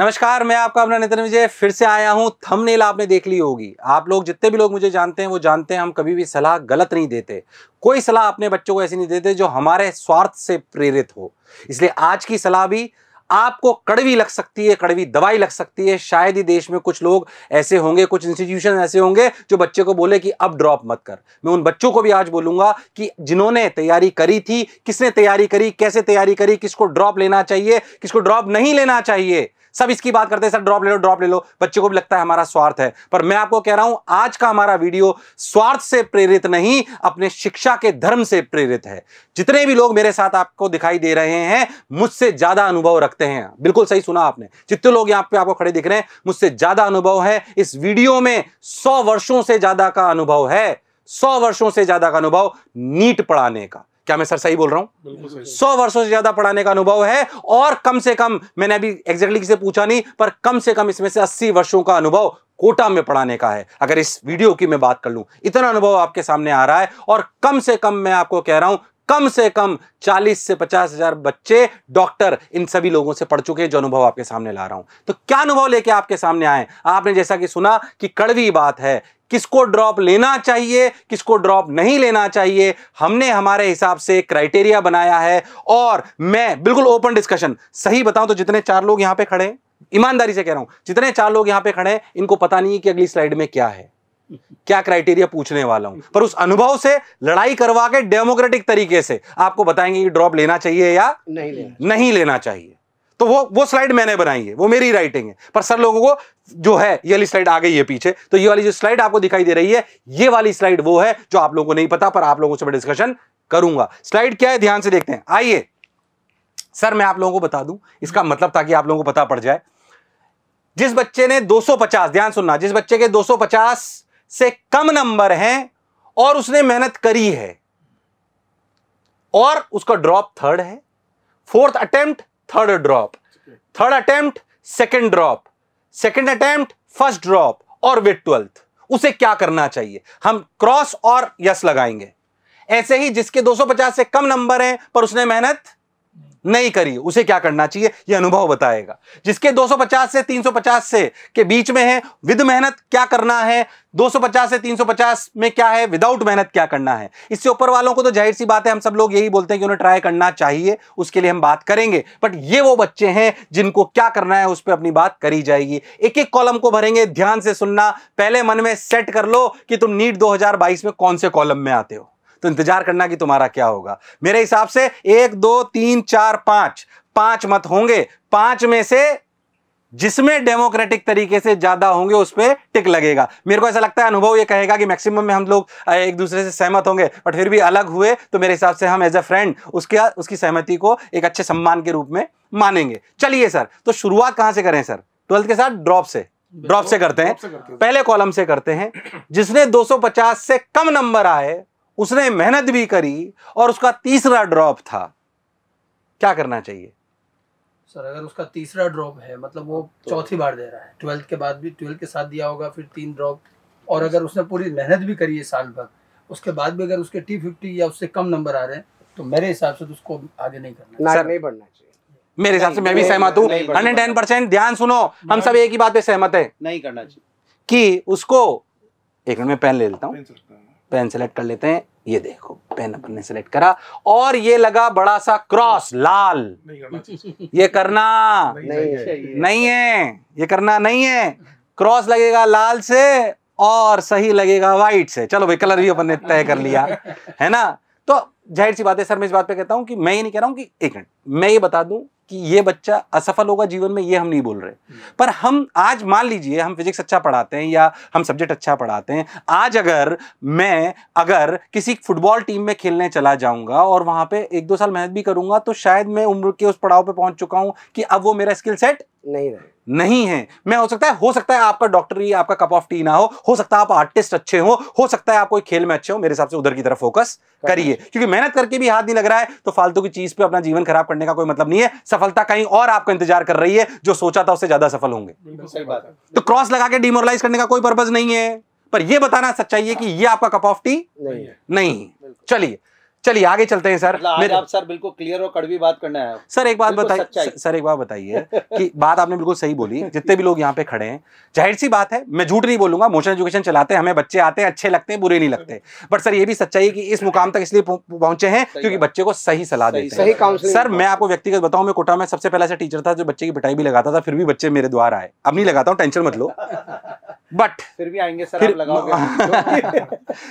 नमस्कार मैं आपका अपना नितिन विजय फिर से आया हूँ थंबनेल आपने देख ली होगी आप लोग जितने भी लोग मुझे जानते हैं वो जानते हैं हम कभी भी सलाह गलत नहीं देते कोई सलाह अपने बच्चों को ऐसी नहीं देते जो हमारे स्वार्थ से प्रेरित हो इसलिए आज की सलाह भी आपको कड़वी लग सकती है कड़वी दवाई लग सकती है शायद ही देश में कुछ लोग ऐसे होंगे कुछ इंस्टीट्यूशन ऐसे होंगे जो बच्चे को बोले कि अब ड्रॉप मत कर मैं उन बच्चों को भी आज बोलूंगा कि जिन्होंने तैयारी करी थी किसने तैयारी करी कैसे तैयारी करी किसको ड्रॉप लेना चाहिए किसको ड्रॉप नहीं लेना चाहिए सब इसकी बात करते हैं सर ड्रॉप ले लो ड्रॉप ले लो बच्चे को भी लगता है हमारा स्वार्थ है पर मैं आपको कह रहा हूं आज का हमारा वीडियो स्वार्थ से प्रेरित नहीं अपने शिक्षा के धर्म से प्रेरित है जितने भी लोग मेरे साथ आपको दिखाई दे रहे हैं मुझसे ज्यादा अनुभव रखते हैं बिल्कुल सही सुना आपने जितने लोग यहां पर आपको खड़े दिख रहे हैं मुझसे ज्यादा अनुभव है इस वीडियो में सौ वर्षों से ज्यादा का अनुभव है सौ वर्षों से ज्यादा का अनुभव नीट पढ़ाने का क्या मैं सर सही बोल रहा हूं सौ वर्षों से ज्यादा पढ़ाने का अनुभव है और कम से कम मैंने अभी एग्जैक्टली किसी पूछा नहीं पर कम से कम इसमें से अस्सी वर्षों का अनुभव कोटा में पढ़ाने का है अगर इस वीडियो की मैं बात कर लूं इतना अनुभव आपके सामने आ रहा है और कम से कम मैं आपको कह रहा हूं कम से कम 40 से पचास हजार बच्चे डॉक्टर इन सभी लोगों से पढ़ चुके हैं जो अनुभव आपके सामने ला रहा हूं तो क्या अनुभव लेके आपके सामने आए आपने जैसा कि सुना कि कड़वी बात है किसको ड्रॉप लेना चाहिए किसको ड्रॉप नहीं लेना चाहिए हमने हमारे हिसाब से क्राइटेरिया बनाया है और मैं बिल्कुल ओपन डिस्कशन सही बताऊं तो जितने चार लोग यहां पे खड़े ईमानदारी से कह रहा हूं जितने चार लोग यहां पे खड़े हैं इनको पता नहीं है कि अगली स्लाइड में क्या है क्या क्राइटेरिया पूछने वाला हूं पर उस अनुभव से लड़ाई करवा के डेमोक्रेटिक तरीके से आपको बताएंगे कि ड्रॉप लेना चाहिए या नहीं लेना नहीं लेना चाहिए तो वो वो स्लाइड मैंने बनाई है वो मेरी राइटिंग है पर सर लोगों को जो है ये वाली स्लाइड आ गई है पीछे तो ये वाली जो स्लाइड आपको दिखाई दे रही है ये वाली स्लाइड वो है जो आप लोगों को नहीं पता पर आप लोगों से मैं डिस्कशन करूंगा स्लाइड क्या है ध्यान से देखते हैं आइए सर मैं आप लोगों को बता दूं इसका मतलब ताकि आप लोगों को पता पड़ जाए जिस बच्चे ने 250 ध्यान सुनना जिस बच्चे के 250 से कम नंबर हैं और उसने मेहनत करी है और उसका ड्रॉप थर्ड है fourth attempt third drop third attempt second drop second attempt first drop और वे ट्वेल्थ उसे क्या करना चाहिए हम क्रॉस और यस लगाएंगे ऐसे ही जिसके 250 से कम नंबर हैं पर उसने मेहनत नहीं करिए उसे क्या करना चाहिए यह अनुभव बताएगा जिसके 250 से 350 से के बीच में है विद मेहनत क्या करना है 250 से 350 में क्या है विदाउट मेहनत क्या करना है इससे ऊपर वालों को तो जाहिर सी बात है हम सब लोग यही बोलते हैं कि उन्हें ट्राई करना चाहिए उसके लिए हम बात करेंगे बट ये वो बच्चे हैं जिनको क्या करना है उस पर अपनी बात करी जाएगी एक एक कॉलम को भरेंगे ध्यान से सुनना पहले मन में सेट कर लो कि तुम नीट दो में कौन से कॉलम में आते हो तो इंतजार करना कि तुम्हारा क्या होगा मेरे हिसाब से एक दो तीन चार पांच पांच मत होंगे पांच में से जिसमें डेमोक्रेटिक तरीके से ज़्यादा होंगे उस पर टिक लगेगा मेरे को ऐसा लगता है अनुभव ये कहेगा कि मैक्सिमम में हम लोग एक दूसरे से सहमत होंगे बट फिर भी अलग हुए तो मेरे हिसाब से हम एज अ फ्रेंड उसके उसकी सहमति को एक अच्छे सम्मान के रूप में मानेंगे चलिए सर तो शुरुआत कहां से करें सर ट्वेल्थ के साथ ड्रॉप से ड्रॉप से करते हैं पहले कॉलम से करते हैं जिसने 250 से कम नंबर आए उसने मेहनत भी करी और उसका तीसरा ड्रॉप था क्या करना चाहिए सर अगर उसका तीसरा ड्रॉप है मतलब वो तो चौथी बार दे रहा है ट्वेल्थ के बाद भी ट्वेल्थ के साथ दिया होगा फिर तीन ड्रॉप और अगर उसने पूरी मेहनत भी करी है साल भर उसके बाद भी अगर उसके टी फिफ्टी या उससे कम नंबर आ रहे हैं तो मेरे हिसाब से तो उसको आगे नहीं करना ना, सर नहीं बढ़ना चाहिए मेरे हिसाब से मैं भी सहमत हूँ हंड्रेड टेन परसेंट ध्यान सुनो हम सब एक ही बात पे सहमत है नहीं करना चाहिए कि उसको एक मिनट में पेन ले लेता हूँ पेन सेलेक्ट कर लेते हैं ये देखो पेन अपन ने सेलेक्ट करा और ये लगा बड़ा सा क्रॉस लाल ये करना नहीं है नहीं है ये करना नहीं है क्रॉस लगेगा लाल से और सही लगेगा व्हाइट से चलो भाई कलर भी अपन ने तय कर लिया है ना तो जाहिर सी बात है सर मैं इस बात पे कहता हूँ कि मैं ये नहीं कह रहा हूँ कि एक मिनट मैं ये बता दूँ कि ये बच्चा असफल होगा जीवन में ये हम नहीं बोल रहे हम्म। पर हम आज मान लीजिए हम फिजिक्स अच्छा पढ़ाते हैं या हम सब्जेक्ट अच्छा पढ़ाते हैं आज अगर मैं अगर किसी फुटबॉल टीम में खेलने चला जाऊंगा और वहां पे एक दो साल मेहनत भी करूंगा तो शायद मैं उम्र के उस पड़ाव पे पहुंच चुका हूं कि अब वो मेरा स्किल सेट नहीं रहे नहीं है मैं हो सकता है हो सकता है आपका डॉक्टरी आपका कप ऑफ टी ना हो हो सकता है आप आर्टिस्ट अच्छे हो हो सकता है आप कोई खेल में अच्छे हो मेरे हिसाब से उधर की तरफ फोकस करिए क्योंकि मैं मेहनत करके भी हाथ नहीं लग रहा है तो फालतू की चीज पे अपना जीवन खराब करने का कोई मतलब नहीं है सफलता कहीं और आपको इंतजार कर रही है जो सोचा था उससे ज्यादा सफल होंगे तो क्रॉस लगा के डिमोरलाइज करने का कोई पर्पज नहीं है पर यह बताना सच्चाई है कि यह आपका कप ऑफ टी नहीं है नहीं चलिए चलिए आगे चलते हैं सर मतलब मेरे आप सर बिल्कुल क्लियर और कड़वी बात करना है सर एक बात बताइए सर एक बात बताइए कि बात आपने बिल्कुल सही बोली जितने भी लोग यहाँ पे खड़े हैं जाहिर सी बात है मैं झूठ नहीं बोलूंगा मोशन एजुकेशन चलाते हैं हमें बच्चे आते हैं अच्छे लगते हैं बुरे नहीं लगते बट सर ये भी सच्चाई है कि इस मुकाम तक इसलिए पहुंचे हैं क्योंकि बच्चे को सही सलाह देते काम सर मैं आपको व्यक्तिगत बताऊं मैं कोटा में सबसे पहला ऐसा टीचर था जो बच्चे की पिटाई भी लगाता था फिर भी बच्चे मेरे द्वारा आए अब नहीं लगाता हूँ टेंशन मत लो बट फिर भी आएंगे सर लगाओगे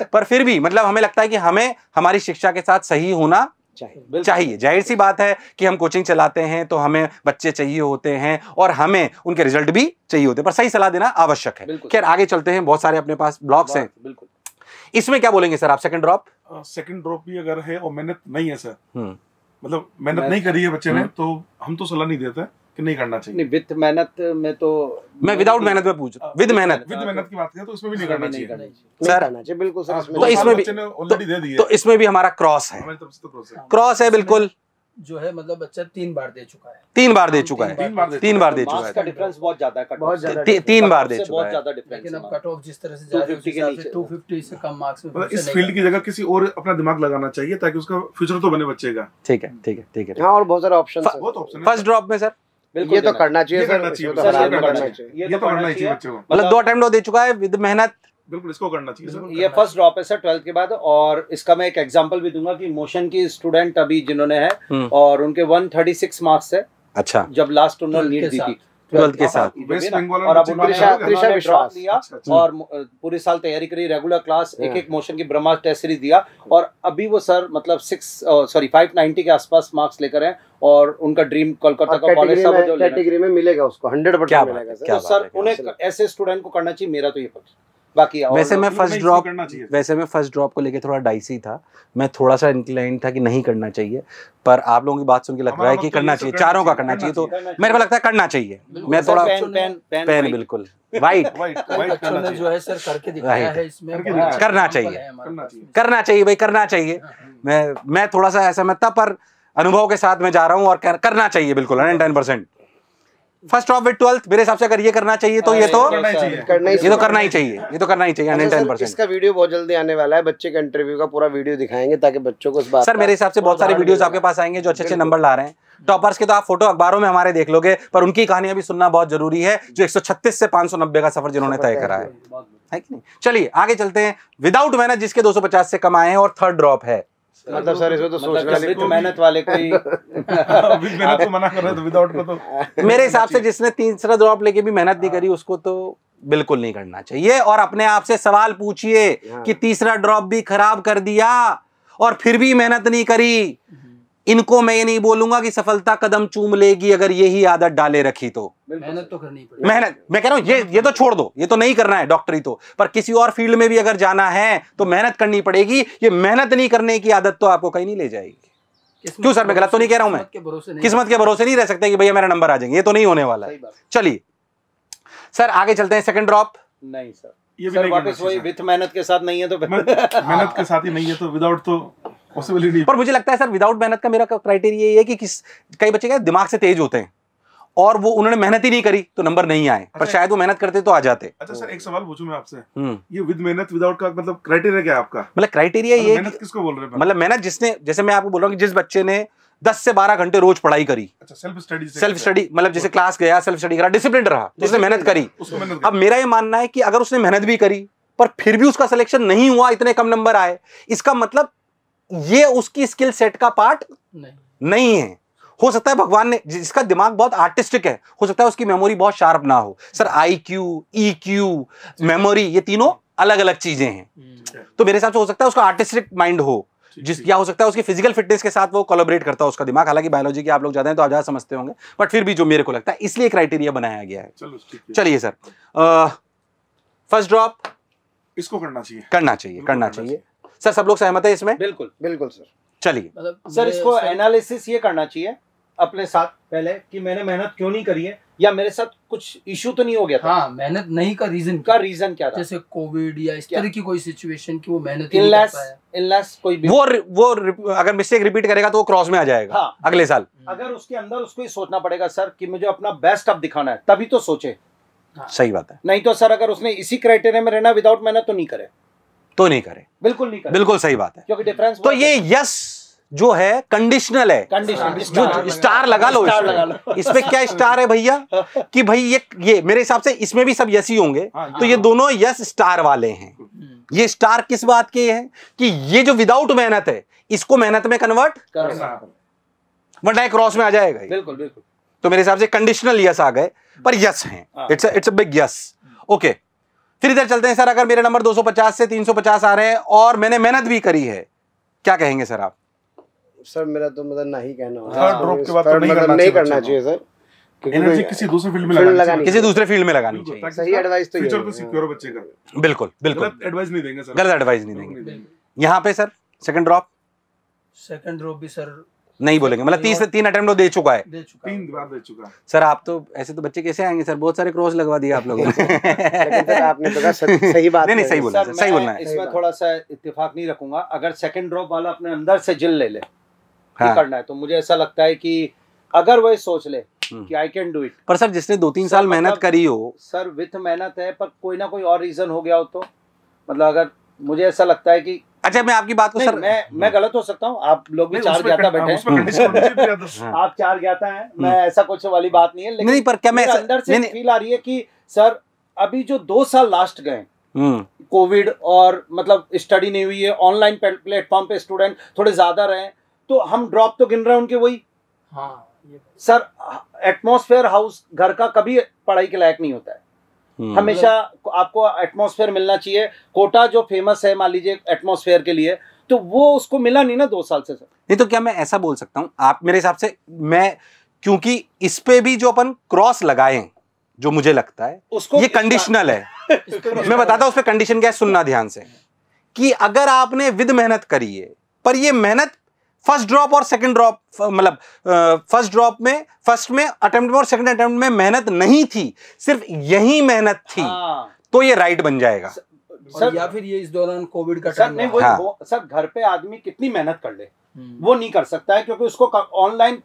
पर फिर भी मतलब हमें लगता है कि हमें हमारी शिक्षा के साथ सही होना चाहिए चाहिए जाहिर सी बात है कि हम कोचिंग चलाते हैं तो हमें बच्चे चाहिए होते हैं और हमें उनके रिजल्ट भी चाहिए होते हैं पर सही सलाह देना आवश्यक है खैर आगे चलते हैं बहुत सारे अपने पास ब्लॉग्स हैं बिल्कुल इसमें क्या बोलेंगे सर आप सेकंड ड्रॉप सेकंड ड्रॉप भी अगर है और मेहनत नहीं है सर हम्म। मतलब मेहनत नहीं करी है बच्चे ने हम्म। तो हम तो सलाह नहीं देते कि नहीं करना चाहिए नहीं विद मेहनत में तो मैं विदाउट मेहनत में पूछ रहा हूँ विद मेहनत विद मेहनत की बात करें तो उसमें भी नहीं करना चाहिए सर बिल्कुल सर हाँ, तो, तो इसमें भी ऑलरेडी तो तो- दे तो इसमें भी हमारा क्रॉस है क्रॉस है बिल्कुल जो है मतलब बच्चा तीन बार दे चुका है तीन बार दे चुका है तीन बार दे चुका है इसका डिफरेंस बहुत ज्यादा है बहुत ज्यादा तीन बार दे चुका है बहुत ज्यादा डिफरेंस लेकिन अब कट ऑफ जिस तरह से जा रही है 250 से कम मार्क्स में मतलब इस फील्ड की जगह किसी और अपना दिमाग लगाना चाहिए ताकि उसका फ्यूचर तो बने बच्चे का ठीक है ठीक है ठीक है हां और बहुत सारे ऑप्शंस हैं बहुत ऑप्शन है फर्स्ट ड्रॉप में सर ये तो करना चाहिए मतलब दो अटेम्प्ट दे चुका है विद मेहनत बिल्कुल इसको करना चाहिए ये फर्स्ट ड्रॉप है सर ट्वेल्थ के बाद और इसका मैं एक एग्जांपल भी दूंगा कि मोशन की स्टूडेंट अभी जिन्होंने है हम्म। और उनके 136 मार्क्स है अच्छा जब लास्ट उन्होंने नीट दी थी ट्वेल्थ के साथ और अब त्रिशा विश्वास अच्छा, अच्छा, अच्छा। और पूरे साल तैयारी करी रेगुलर क्लास एक एक मोशन की ब्रह्मा टेस्ट सीरीज दिया और अभी वो सर मतलब सिक्स सॉरी फाइव नाइन्टी के आसपास मार्क्स लेकर हैं और उनका ड्रीम कोलकाता का कॉलेज था जो कैटेगरी में मिलेगा उसको हंड्रेड परसेंट मिलेगा सर तो उन्हें ऐसे स्टूडेंट को करना चाहिए मेरा तो ये पक्ष बाकी वैसे मैं फर्स्ट ड्रॉप वैसे मैं फर्स्ट ड्रॉप को लेकर थोड़ा डाइसी था मैं थोड़ा सा इंक्लाइन था कि नहीं करना चाहिए पर आप लोगों की बात सुन के लग रहा है कि तो तो करना चाहिए चारों का करना तो चाहिए तो मेरे को लगता है करना चाहिए मैं थोड़ा पेन बिल्कुल वाइट जो है सर करके दिखाया है इसमें करना चाहिए करना चाहिए भाई करना चाहिए हाँ, हाँ। मैं मैं थोड़ा सा ऐसा मैं था पर अनुभव के साथ मैं जा रहा हूँ और करना चाहिए बिल्कुल hundred ten percent first off with twelfth मेरे हिसाब से अगर ये करना चाहिए तो ये तो करना चाहिए ये तो करना ही चाहिए ये तो करना ही चाहिए अच्छा, इसका वीडियो बहुत जल्दी आने वाला है बच्चे का इंटरव्यू का पूरा वीडियो दिखाएंगे ताकि बच्चों को सर मेरे हिसाब से बहुत सारे वीडियोस आपके पास आएंगे जो अच्छे अच्छे नंबर ला रहे हैं टॉपर्स के तो आप फोटो अखबारों में हमारे देख लोगे पर उनकी कहानियां भी सुनना बहुत जरूरी है जो 136 से 590 का सफर जिन्होंने तय करा है है चलिए आगे चलते हैं विदाउट मैनेज जिसके 250 से कम आए हैं और थर्ड ड्रॉप है मतलब सर इसमें तो मतलब सोच वाले विद मेहनत वाले कोई विद मेहनत को मना कर रहे हो विदाउट को तो मेरे हिसाब से जिसने तीसरा ड्रॉप लेके भी मेहनत नहीं करी उसको तो बिल्कुल नहीं करना चाहिए और अपने आप से सवाल पूछिए कि हाँ। तीसरा ड्रॉप भी खराब कर दिया और फिर भी मेहनत नहीं करी इनको मैं ये नहीं बोलूंगा कि सफलता कदम चूम लेगी अगर यही आदत डाले रखी तो मेहनत तो करनी पड़ेगी मेहनत मैं कह रहा हूं ये ये तो छोड़ दो ये तो नहीं करना है डॉक्टरी तो पर किसी और फील्ड में भी अगर जाना है तो मेहनत करनी पड़ेगी ये मेहनत नहीं करने की आदत तो आपको कहीं नहीं ले जाएगी क्यों सर मैं गलत तो नहीं कह रहा हूं मैं किस्मत के भरोसे नहीं रह सकते कि भैया मेरा नंबर आ जाएंगे ये तो नहीं होने वाला है चलिए सर आगे चलते हैं सेकंड ड्रॉप नहीं सर ये भी वापस वही विथ मेहनत के साथ नहीं है तो मेहनत के साथ ही नहीं है तो विदाउट तो पॉसिबिलिटी पर मुझे लगता है सर विदाउट मेहनत का मेरा क्राइटेरिया ये है कि किस कई बच्चे क्या दिमाग से तेज होते हैं और वो उन्होंने मेहनत ही नहीं करी तो नंबर नहीं आए अच्छा, पर शायद वो मेहनत करते तो आ जाते अच्छा सर एक सवाल पूछूं मैं आपसे हम्म। ये विद मेहनत विदाउट का मतलब क्राइटेरिया क्या है आपका मतलब क्राइटेरिया मतलब ये मेहनत किसको बोल रहे हैं मतलब मेहनत जिसने जैसे मैं आपको बोल रहा हूँ जिस बच्चे ने दस से बारह घंटे रोज पढ़ाई करी अच्छा, सेल्फ स्टडी सेल्फ स्टडी मतलब जैसे क्लास गया सेल्फ स्टडी करा डिसिप्लिन रहा जिसने मेहनत करी अब मेरा ये मानना है कि अगर उसने मेहनत भी करी पर फिर भी उसका सिलेक्शन नहीं हुआ इतने कम नंबर आए इसका मतलब ये उसकी स्किल सेट का पार्ट नहीं, नहीं है हो सकता है भगवान ने जिसका दिमाग बहुत आर्टिस्टिक है हो सकता है उसकी मेमोरी बहुत शार्प ना हो sir I Q E Q memory ये तीनों अलग अलग चीजें हैं हम्म। तो मेरे हिसाब से हो सकता है उसका आर्टिस्टिक माइंड हो जिस या हो सकता है उसकी फिजिकल फिटनेस के साथ वो कोलोबरेट करता है उसका दिमाग हालांकि बायोलॉजी की आप लोग ज्यादा हैं तो आप ज्यादा समझते होंगे बट फिर भी जो मेरे को लगता है इसलिए क्राइटेरिया बनाया गया है चलिए सर फर्स्ट ड्रॉप इसको करना चाहिए करना चाहिए करना चाहिए सर सब लोग सहमत है इसमें बिल्कुल बिल्कुल सर चलिए मतलब सर इसको एनालिसिस ये करना चाहिए अपने साथ पहले कि मैंने मेहनत क्यों नहीं करी है या मेरे साथ कुछ इश्यू तो नहीं हो गया था हाँ मेहनत नहीं का रीजन का रीजन क्या था जैसे कोविड या इस तरह की कोई सिचुएशन की वो मेहनत इनलेस इनलेस कोई भी वो वो अगर मिस्टेक रिपीट करेगा तो वो क्रॉस में आ जाएगा हाँ, अगले साल हम्म। अगर उसके अंदर उसको ही सोचना पड़ेगा सर कि मुझे अपना बेस्ट अब दिखाना है तभी तो सोचे हाँ, सही बात है नहीं तो सर अगर उसने इसी क्राइटेरिया में रहना विदाउट मेहनत तो नहीं करे तो नहीं करें बिल्कुल नहीं करें बिल्कुल सही बात है क्योंकि डिफरेंस तो ये यस जो है कंडीशनल है कंडीशनल जो स्टार लगा लो स्टार लगा लो इसमें क्या स्टार है भैया कि भाई ये ये मेरे हिसाब से इसमें भी सब यस ही होंगे हाँ, तो ये हाँ। दोनों यस स्टार वाले हैं ये स्टार किस बात के हैं कि ये जो विदाउट मेहनत है इसको मेहनत में कन्वर्ट करना वरना क्रॉस में आ जाएगा बिल्कुल बिल्कुल तो मेरे हिसाब से कंडीशनल यस आ गए पर यस हैं it's it's big yes okay फिर इधर चलते हैं सर अगर मेरे नंबर 250 से 350 आ रहे हैं और मैंने मेहनत भी करी है क्या कहेंगे सर आप सर मेरा तो मतलब ही कहना ड्रॉप के बाद तो नहीं मतलब करना, चाहिए सर एनर्जी किसी दूसरे फील्ड में लगानी किसी दूसरे फील्ड में लगानी चाहिए सही एडवाइस तो फ्यूचर को सिक्योर बच्चे का बिल्कुल बिल्कुल एडवाइस नहीं देंगे सर गलत एडवाइस नहीं देंगे यहाँ पे sir second drop second drop भी सर नहीं बोलेंगे मतलब तीन तीन तो अटेम्प्ट दे चुका है तीन बार दे चुका है सर आप तो ऐसे तो बच्चे कैसे आएंगे सर बहुत सारे क्रॉस लगवा दिए आप लोगों ने आपने तो सही बात नहीं सही बोलना सही बोलना है इसमें थोड़ा सा इतफाक नहीं रखूंगा अगर सेकंड ड्रॉप वाला अपने अंदर से जिल ले ले हाँ। करना है तो मुझे ऐसा लगता है की अगर वह सोच ले हम्म। कि आई कैन डू इट पर सर जिसने दो तीन साल मेहनत मतलब करी हो सर विथ मेहनत है पर कोई ना कोई और रीजन हो गया हो तो मतलब अगर मुझे ऐसा लगता है कि अच्छा मैं आपकी बात को सर मैं मैं गलत हो सकता हूँ आप लोग भी चार ज्ञाता बैठे हैं आप चार ज्ञाता हैं मैं हम्म। ऐसा कुछ वाली बात नहीं है लेकिन नहीं पर क्या मैं अंदर से फील आ रही है कि सर अभी जो दो साल लास्ट गए कोविड हम्म। और मतलब स्टडी नहीं हुई है ऑनलाइन प्लेटफॉर्म पे स्टूडेंट थोड़े ज्यादा रहे तो हम ड्रॉप तो गिन रहे हैं उनके वही हाँ, सर एटमोसफेयर हाउस घर का कभी पढ़ाई के लायक नहीं होता है हम्म। हमेशा आपको एटमोसफेयर मिलना चाहिए कोटा जो फेमस है मान लीजिए एटमोसफेयर के लिए तो वो उसको मिला नहीं ना दो साल से सर नहीं तो क्या मैं ऐसा बोल सकता हूँ आप मेरे हिसाब से मैं क्योंकि इस पे भी जो अपन क्रॉस लगाए जो मुझे लगता है उसको ये कंडीशनल है मैं बताता हूँ उस पर कंडीशन क्या है सुनना ध्यान से कि अगर आपने विद मेहनत करी है पर ये मेहनत फर्स्ट ड्रॉप और सेकंड ड्रॉप मतलब फर्स्ट ड्रॉप में फर्स्ट में अटेम्प्ट में और सेकंड अटेम्प्ट में मेहनत नहीं थी सिर्फ यही मेहनत थी हाँ। तो ये राइट बन जाएगा सर या फिर ये इस दौरान कोविड का सर नहीं वो, हाँ। वो सर घर पे आदमी कितनी मेहनत कर ले हम्म। वो नहीं कर सकता है क्योंकि उसको ऑनलाइन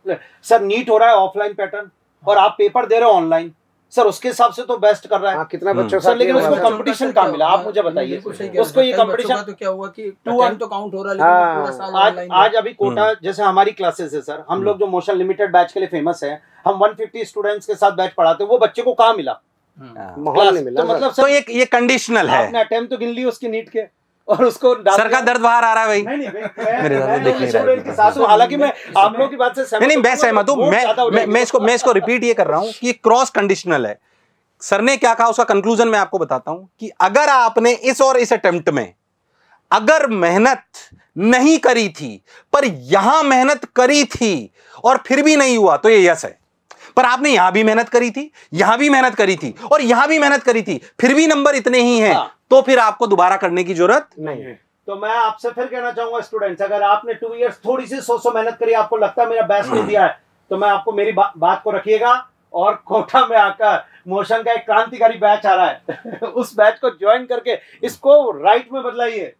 सर नीट हो रहा है ऑफलाइन पैटर्न और हाँ। आप पेपर दे रहे हो ऑनलाइन सर उसके हिसाब से तो बेस्ट कर रहा है आ, हाँ, कितना हाँ। बच्चों सर लेकिन उसको कंपटीशन कहाँ मिला आप मुझे बताइए उसको ये कंपटीशन तो क्या हुआ कि टू हाँ। तो काउंट हो रहा है आज आज अभी कोटा हम्म। जैसे हमारी क्लासेस है सर हम हम्म। लोग जो मोशन लिमिटेड बैच के लिए फेमस है हम 150 स्टूडेंट्स के साथ बैच पढ़ाते वो बच्चे को कहाँ मिला हम्म। माहौल नहीं मिला तो मतलब सर, तो ये ये कंडीशनल है अपने अटेम्प्ट तो गिन ली उसकी नीट के और उसको सर का दर्द बाहर आ रहा है भाई नहीं, नहीं, तो देख नहीं हालांकि मैं आप लोगों की बात से नहीं नहीं मैं सहमत हूँ मैं मैं इसको मैं इसको रिपीट ये कर रहा हूँ कि क्रॉस कंडीशनल है सर ने क्या कहा उसका कंक्लूजन मैं आपको बताता हूं कि अगर आपने इस और इस अटेम्प्ट में अगर मेहनत नहीं करी थी पर यहां मेहनत करी थी और फिर भी नहीं हुआ तो ये यस है पर आपने यहां भी मेहनत करी थी यहां भी मेहनत करी थी और यहां भी मेहनत करी थी फिर भी नंबर इतने ही हैं हाँ। तो फिर आपको दोबारा करने की जरूरत नहीं है तो मैं आपसे फिर कहना चाहूंगा स्टूडेंट्स अगर आपने टू इयर्स थोड़ी सी सो सो मेहनत करी आपको लगता है मेरा बेस्ट नहीं दिया है तो मैं आपको मेरी बा, बात को रखिएगा और कोठा में आकर मोशन का एक क्रांतिकारी बैच आ रहा है उस बैच को ज्वाइन करके इसको राइट में बदलाइए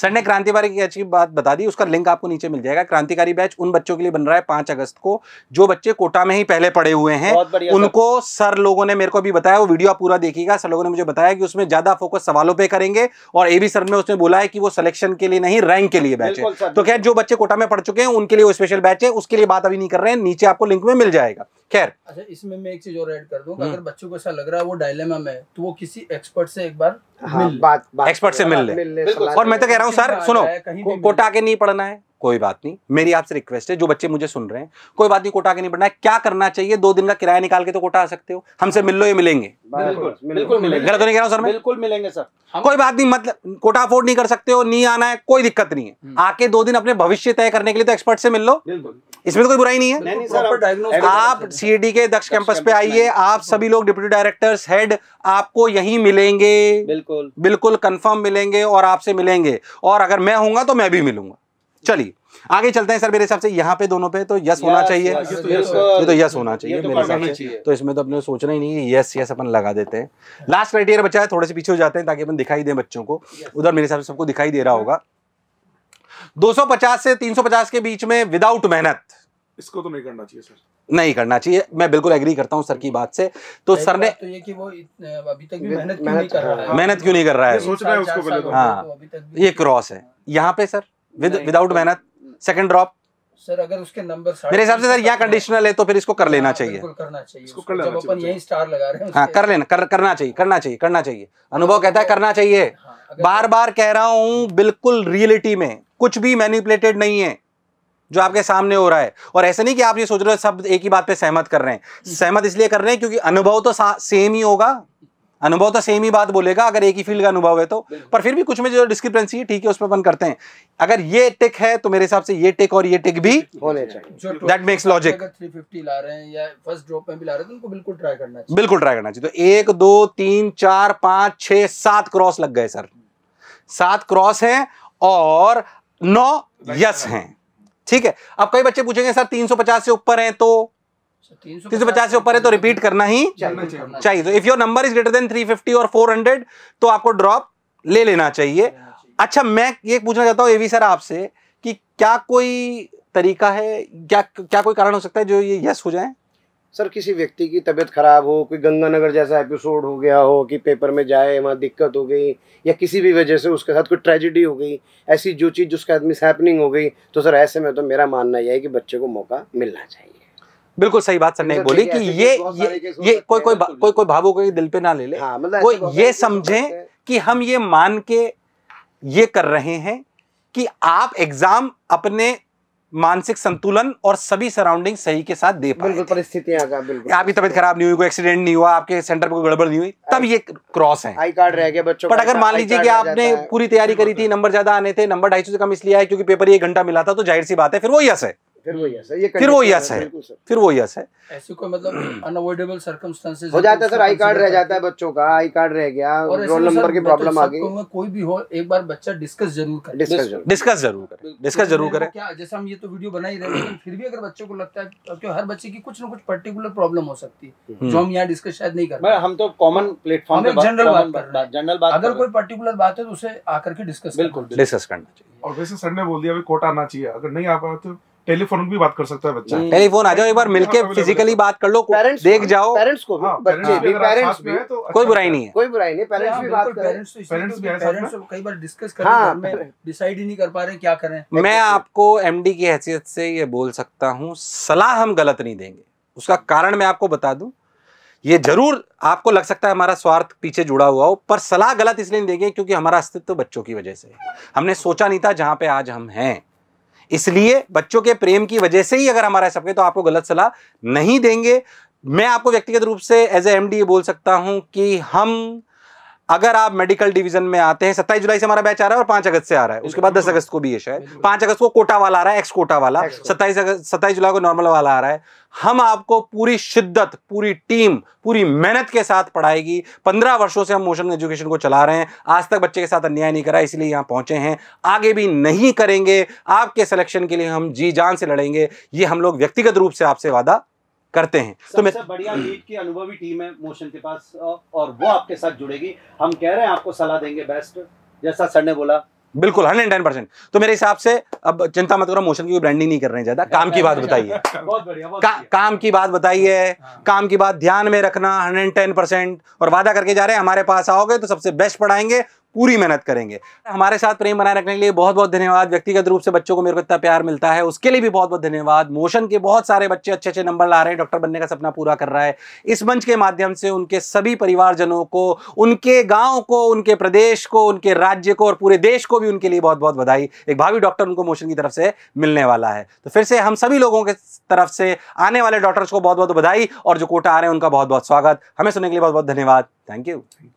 सर ने क्रांतिकारी की अच्छी बात बता दी उसका लिंक आपको नीचे मिल जाएगा क्रांतिकारी बैच उन बच्चों के लिए बन रहा है पांच अगस्त को जो बच्चे कोटा में ही पहले पड़े हुए हैं उनको सर लोगों ने मेरे को भी बताया वो वीडियो आप पूरा देखिएगा सर लोगों ने मुझे बताया कि उसमें ज्यादा फोकस सवालों पे करेंगे और ए बी सर ने उसने बोला है कि वो सिलेक्शन के लिए नहीं रैंक के लिए बैच है तो खैर जो बच्चे कोटा में पढ़ चुके हैं उनके लिए वो स्पेशल बैच है उसके लिए बात अभी नहीं कर रहे हैं नीचे आपको लिंक में मिल जाएगा खैर अच्छा इसमें मैं एक चीज और ऐड कर दूं हम्म। अगर बच्चों को ऐसा लग रहा है वो डायलेमा में तो वो किसी एक्सपर्ट से एक बार हाँ, बात, बात एक्सपर्ट से हाँ, मिल ले और मैं तो कह रहा हूँ सर हाँ, सुनो कोटा के नहीं पढ़ना है कोई बात नहीं मेरी आपसे रिक्वेस्ट है जो बच्चे मुझे सुन रहे हैं कोई बात नहीं कोटा के नहीं बढ़ना है क्या करना चाहिए दो दिन का किराया निकाल के तो कोटा आ सकते हो हमसे मिल लो ये मिलेंगे बिल्कुल बिल्कुल मिलेंगे गलत तो नहीं कह रहा हूँ सर मैं बिल्कुल मिलेंगे सर कोई बात नहीं मतलब कोटा अफोर्ड नहीं कर सकते हो नहीं आना है कोई दिक्कत नहीं है हम्म। आके दो दिन अपने भविष्य तय करने के लिए तो एक्सपर्ट से मिल लो इसमें तो कोई बुराई नहीं है नहीं, नहीं, सर, आप सीईडी e के दक्ष कैंपस पे आइए आप सभी लोग डिप्टी डायरेक्टर्स हेड आपको यहीं मिलेंगे बिल्कुल बिल्कुल कंफर्म मिलेंगे और आपसे मिलेंगे और अगर मैं हूंगा तो मैं भी मिलूंगा चलिए आगे चलते हैं सर मेरे हिसाब से यहाँ पे दोनों पे तो यस तो होना चाहिए ये तो यस होना चाहिए मेरे हिसाब से तो इसमें तो अपने सोचना ही नहीं है यस यस अपन लगा देते हैं लास्ट क्राइटेरिया बचा है थोड़े से पीछे हो जाते हैं ताकि अपन दिखाई दें बच्चों को उधर मेरे हिसाब से सबको दिखाई दे रहा होगा 250 से 350 के बीच में विदाउट मेहनत इसको तो नहीं करना चाहिए सर नहीं करना चाहिए मैं बिल्कुल एग्री करता हूं सर की बात से तो सर ने तो ये कि वो अभी तक मेहनत क्यों नहीं कर रहा है मेहनत क्यों नहीं कर रहा है हाँ ये क्रॉस तो। तो है यहाँ पे सर विदाउट मेहनत सेकंड ड्रॉप सर अगर उसके नंबर मेरे हिसाब से सर यह कंडीशनल है तो फिर इसको कर लेना हाँ, चाहिए हाँ, कर लेना करना चाहिए करना चाहिए करना चाहिए अनुभव कहता है करना चाहिए हाँ, बार बार कह रहा हूं बिल्कुल रियलिटी में कुछ भी मैनिपुलेटेड नहीं है जो आपके सामने हो रहा है और ऐसा नहीं कि आप ये सोच रहे हो सब एक ही बात पे सहमत कर रहे हैं हम्म। सहमत इसलिए कर रहे हैं क्योंकि अनुभव तो सेम ही होगा अनुभव तो सेम ही बात बोलेगा अगर एक ही फील्ड का अनुभव है तो पर फिर भी कुछ में जो डिस्क्रिपेंसी है ठीक है उस पर अपन करते हैं अगर ये टिक है तो मेरे हिसाब से ये टिक और ये टिक भी दैट मेक्स लॉजिक बिल्कुल ट्राई करना चाहिए तो एक दो तीन चार पांच छह सात क्रॉस लग गए सर सात क्रॉस हैं और नौ यस हैं ठीक है अब कई बच्चे पूछेंगे सर 350 से ऊपर हैं तो तीन सौ पचास से ऊपर है तो रिपीट करना ही चाहिए तो if your number is greater than fifty और हंड्रेड तो आपको ड्रॉप ले लेना चाहिए अच्छा मैं ये पूछना चाहता हूँ एवी सर आपसे कि क्या कोई तरीका है क्या क्या कोई कारण हो सकता है जो ये यस हो जाए सर किसी व्यक्ति की तबीयत खराब हो कोई गंगानगर जैसा एपिसोड हो गया हो कि पेपर में जाए वहाँ दिक्कत हो गई या किसी भी वजह से उसके साथ कोई ट्रेजिडी हो गई ऐसी जो चीज़ जिसके साथ मिसहैपनिंग हो गई तो सर ऐसे में तो मेरा मानना यह है कि बच्चे को मौका मिलना चाहिए बिल्कुल सही बात सर ने बोली कि ये ये कोई तो कोई तो कोई कोई भावों को दिल पे ना ले ले वो हाँ, मतलब ये समझें कि हम ये मान के ये कर रहे हैं कि आप एग्जाम अपने मानसिक संतुलन और सभी सराउंडिंग सही के साथ दे बिल्कुल परिस्थितियां बिल्कुल आपकी तबियत खराब नहीं हुई कोई एक्सीडेंट नहीं हुआ आपके सेंटर पर कोई गड़बड़ नहीं हुई तब ये क्रॉस है आई कार्ड रह गया बच्चों बट अगर मान लीजिए कि आपने पूरी तैयारी करी थी नंबर ज्यादा आने थे नंबर ढाई सौ से कम इसलिए आए क्योंकि पेपर एक घंटा मिला था तो जाहिर सी बात है फिर वो यस है फिर वो यस है फिर वो यस है मतलब हो जाता है तो सर आई कार्ड रह जाता है बच्चों का आई कार्ड रह गया रोल नंबर की प्रॉब्लम मतलब आ गई कोई भी हो एक बार बच्चा डिस्कस जरूर करे डिस्कस जरूर करे डिस्कस जरूर करे क्या जैसे हम ये तो वीडियो बना ही रहे लेकिन फिर भी अगर बच्चों को लगता है क्योंकि हर बच्चे की कुछ ना कुछ पर्टिकुलर प्रॉब्लम हो सकती है हम्म। जो हम यहाँ डिस्कस शायद नहीं कर हम तो कॉमन प्लेटफॉर्म जनरल बात जनरल बात अगर कोई पर्टिकुलर बात है तो उसे आकर के डिस्कस बिल्कुल डिस्कस करना चाहिए और वैसे सर ने बोल दिया कोटा आना चाहिए अगर नहीं आ पाया तो टेलीफोन भी बात कर सकता है बच्चा हम्म। टेलीफोन आ जाओ एक बार मिलके फिजिकली तो। बात कर लो पेरेंट्स देख जाओ पेरेंट्स को हाँ, बच्चे भी पेरेंट्स भी तो कोई अच्छा बुराई नहीं है कोई बुराई नहीं पेरेंट्स हाँ, भी बात पेरेंट्स तो पेरेंट्स भी पेरेंट्स तो कई बार डिस्कस कर डिसाइड ही नहीं कर पा रहे क्या करें मैं आपको एमडी की हैसियत से ये बोल सकता हूँ सलाह हम गलत नहीं देंगे उसका कारण मैं आपको बता दूं ये जरूर आपको लग सकता है हमारा स्वार्थ पीछे जुड़ा हुआ हो पर सलाह गलत इसलिए नहीं देंगे क्योंकि हमारा अस्तित्व बच्चों की वजह से हमने सोचा नहीं था जहां पे आज हम हैं इसलिए बच्चों के प्रेम की वजह से ही अगर हमारा सबके तो आपको गलत सलाह नहीं देंगे मैं आपको व्यक्तिगत रूप से एज ए एम बोल सकता हूं कि हम अगर आप मेडिकल डिवीजन में आते हैं सत्ताईस जुलाई से हमारा बैच आ रहा है और पांच अगस्त से आ रहा है उसके बाद दस अगस्त को भी है शायद पांच अगस्त को कोटा वाला आ रहा है एक्स कोटा वाला सत्ताईस अगस्त सत्ताईस जुलाई को नॉर्मल वाला आ रहा है हम आपको पूरी शिद्दत पूरी टीम पूरी मेहनत के साथ पढ़ाएगी पंद्रह वर्षों से हम मोशन एजुकेशन को चला रहे हैं आज तक बच्चे के साथ अन्याय नहीं करा इसलिए यहां पहुंचे हैं आगे भी नहीं करेंगे आपके सिलेक्शन के लिए हम जी जान से लड़ेंगे ये हम लोग व्यक्तिगत रूप से आपसे वादा करते हैं तो मैं बढ़िया लीग की अनुभवी टीम है मोशन के पास और वो आपके साथ जुड़ेगी हम कह रहे हैं आपको सलाह देंगे बेस्ट जैसा सर ने बोला बिल्कुल हंड्रेड टेन परसेंट तो मेरे हिसाब से अब चिंता मत करो मोशन की ब्रांडिंग नहीं कर रहे हैं ज्यादा काम की बात बताइए बहुत बढ़िया का, काम की बात बताइए हाँ। काम की बात ध्यान में रखना हंड्रेड टेन परसेंट और वादा करके जा रहे हैं हमारे पास आओगे तो सबसे बेस्ट पढ़ाएंगे पूरी मेहनत करेंगे हमारे साथ प्रेम बनाए रखने के लिए बहुत बहुत धन्यवाद व्यक्तिगत रूप से बच्चों को मेरे को इतना प्यार मिलता है उसके लिए भी बहुत बहुत धन्यवाद मोशन के बहुत सारे बच्चे अच्छे अच्छे नंबर ला रहे हैं डॉक्टर बनने का सपना पूरा कर रहा है इस मंच के माध्यम से उनके सभी परिवारजनों को उनके गाँव को उनके प्रदेश को उनके राज्य को और पूरे देश को भी उनके लिए बहुत बहुत बधाई एक भावी डॉक्टर उनको मोशन की तरफ से मिलने वाला है तो फिर से हम सभी लोगों के तरफ से आने वाले डॉक्टर्स को बहुत बहुत बधाई और जो कोटा आ रहे हैं उनका बहुत बहुत स्वागत हमें सुनने के लिए बहुत बहुत धन्यवाद थैंक यू